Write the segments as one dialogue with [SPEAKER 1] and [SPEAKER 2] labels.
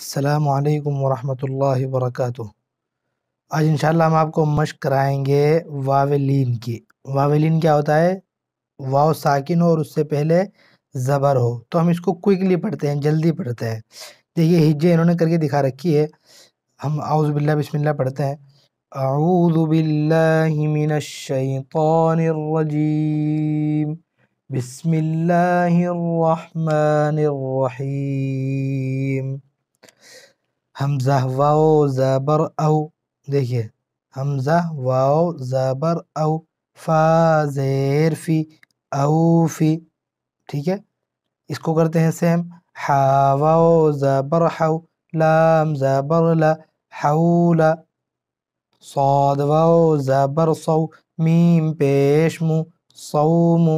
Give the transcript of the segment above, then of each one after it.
[SPEAKER 1] السلام علیکم ورحمۃ اللہ وبرکاتہ آج انشاءاللہ ہم آپ کو مشق کرائیں گے واولین کی واولین کیا ہوتا ہے واو ساکن ہو اور اس سے پہلے زبر ہو تو ہم اس کو کوئکلی پڑھتے ہیں جلدی پڑھتے ہیں دیکھیے ہجے انہوں نے کر کے دکھا رکھی ہے ہم اعوذ باللہ بسم اللہ پڑھتے ہیں باللہ من الشیطان الرجیم بسم اللہ الرحمن الرحیم حمزہ واؤ زبر او دیکھیے حمزہ واؤ زبر او فا زیر فی او فی ٹھیک ہے اس کو کرتے ہیں سیم ہا واؤ زبر ہو لام لا صاد واو زبر سو میم پیش مو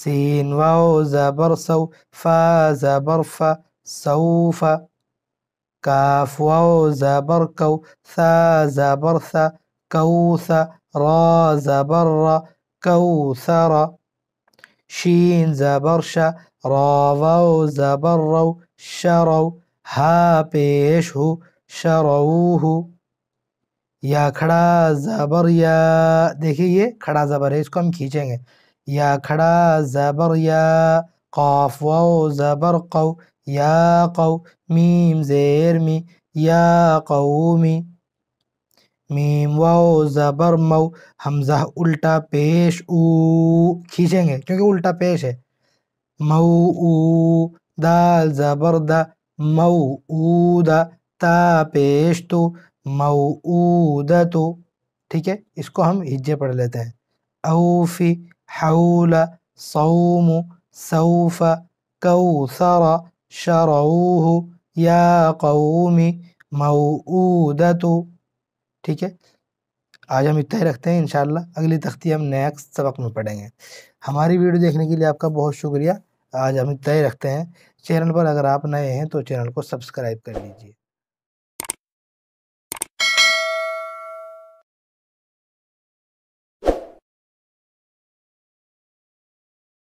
[SPEAKER 1] سین واؤ زبر سو فا زبر فا سوفا كاف واو زبر كو ثا زبر ثا كوث را زبر را كوثر شين زبر شا را واو زبر رو شرو ها پیش هو شروه या खड़ा ज़बर या देखिए ये खड़ा ज़बर है इसको हम खींचेंगे या खड़ा ज़बर या काफ वाओ ज़बर कौ یا قو میم زیر می یا قومی میم واو زبر مو حمزہ الٹا پیش او کھینچیں گے کیونکہ الٹا پیش ہے مو او دال زبر دا مو او دا تا پیش تو مو او دا تو ٹھیک ہے اس کو ہم ہجے پڑھ لیتے ہیں اوفی حول صوم سوف کوثر شارو یا قومی متو ٹھیک ہے آج ہم اتنا ہی رکھتے ہیں انشاءاللہ اگلی تختی ہم نیکسٹ سبق میں پڑھیں گے ہماری ویڈیو دیکھنے کے لیے آپ کا بہت شکریہ آج ہم اتنا ہی رکھتے ہیں چینل پر اگر آپ نئے ہیں تو چینل کو سبسکرائب کر لیجئے